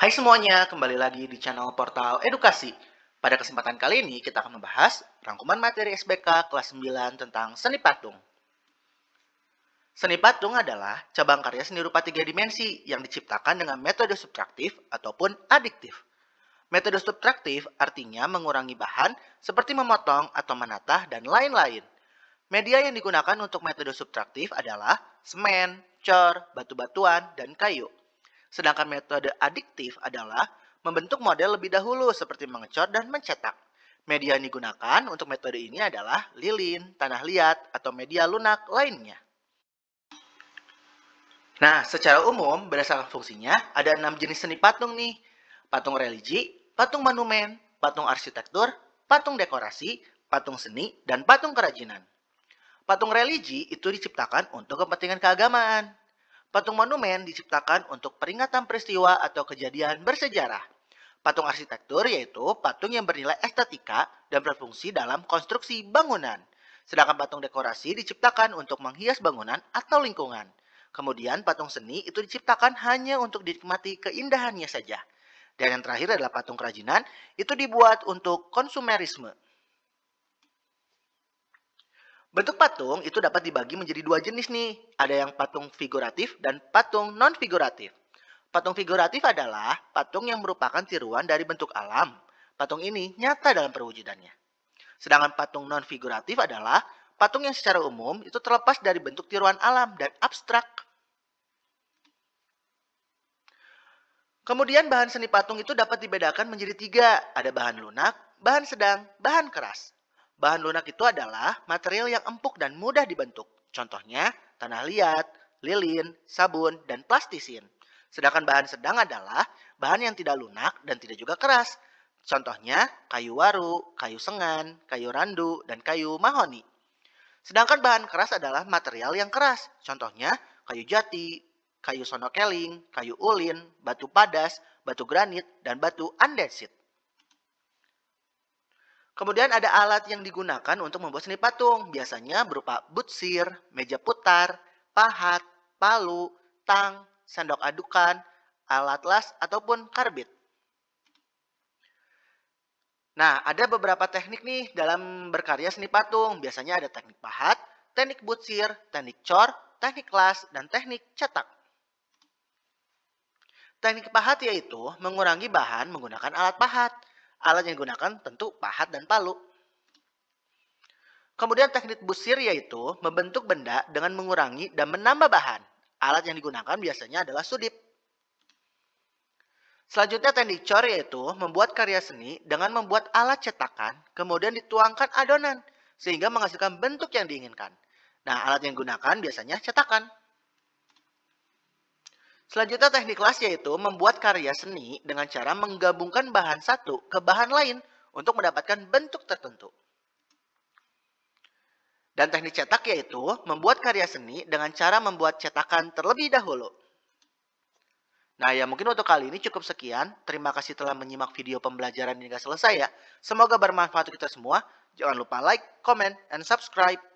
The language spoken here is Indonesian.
Hai semuanya, kembali lagi di channel Portal Edukasi. Pada kesempatan kali ini kita akan membahas rangkuman materi SBK kelas 9 tentang seni patung. Seni patung adalah cabang karya seni rupa tiga dimensi yang diciptakan dengan metode subtraktif ataupun adiktif. Metode subtraktif artinya mengurangi bahan seperti memotong atau menatah dan lain-lain. Media yang digunakan untuk metode subtraktif adalah semen, cor, batu-batuan, dan kayu. Sedangkan metode adiktif adalah membentuk model lebih dahulu seperti mengecor dan mencetak. Media yang digunakan untuk metode ini adalah lilin, tanah liat, atau media lunak lainnya. Nah, secara umum berdasarkan fungsinya ada enam jenis seni patung nih. Patung religi, patung monumen, patung arsitektur, patung dekorasi, patung seni, dan patung kerajinan. Patung religi itu diciptakan untuk kepentingan keagamaan. Patung monumen diciptakan untuk peringatan peristiwa atau kejadian bersejarah. Patung arsitektur yaitu patung yang bernilai estetika dan berfungsi dalam konstruksi bangunan. Sedangkan patung dekorasi diciptakan untuk menghias bangunan atau lingkungan. Kemudian patung seni itu diciptakan hanya untuk dinikmati keindahannya saja. Dan yang terakhir adalah patung kerajinan, itu dibuat untuk konsumerisme. Bentuk patung itu dapat dibagi menjadi dua jenis nih. Ada yang patung figuratif dan patung non-figuratif. Patung figuratif adalah patung yang merupakan tiruan dari bentuk alam. Patung ini nyata dalam perwujudannya. Sedangkan patung non-figuratif adalah patung yang secara umum itu terlepas dari bentuk tiruan alam dan abstrak. Kemudian bahan seni patung itu dapat dibedakan menjadi tiga. Ada bahan lunak, bahan sedang, bahan keras. Bahan lunak itu adalah material yang empuk dan mudah dibentuk. Contohnya, tanah liat, lilin, sabun, dan plastisin. Sedangkan bahan sedang adalah bahan yang tidak lunak dan tidak juga keras. Contohnya, kayu waru, kayu sengan, kayu randu, dan kayu mahoni. Sedangkan bahan keras adalah material yang keras. Contohnya, kayu jati, kayu sonokeling, kayu ulin, batu padas, batu granit, dan batu andesit. Kemudian ada alat yang digunakan untuk membuat seni patung. Biasanya berupa butsir, meja putar, pahat, palu, tang, sendok adukan, alat las, ataupun karbit. Nah, ada beberapa teknik nih dalam berkarya seni patung. Biasanya ada teknik pahat, teknik butsir, teknik cor, teknik las, dan teknik cetak. Teknik pahat yaitu mengurangi bahan menggunakan alat pahat. Alat yang digunakan tentu pahat dan palu. Kemudian teknik busir yaitu membentuk benda dengan mengurangi dan menambah bahan. Alat yang digunakan biasanya adalah sudip. Selanjutnya teknik cor yaitu membuat karya seni dengan membuat alat cetakan, kemudian dituangkan adonan, sehingga menghasilkan bentuk yang diinginkan. Nah, alat yang digunakan biasanya cetakan. Selanjutnya teknik kelas yaitu membuat karya seni dengan cara menggabungkan bahan satu ke bahan lain untuk mendapatkan bentuk tertentu. Dan teknik cetak yaitu membuat karya seni dengan cara membuat cetakan terlebih dahulu. Nah ya mungkin untuk kali ini cukup sekian. Terima kasih telah menyimak video pembelajaran hingga selesai ya. Semoga bermanfaat untuk kita semua. Jangan lupa like, comment, and subscribe.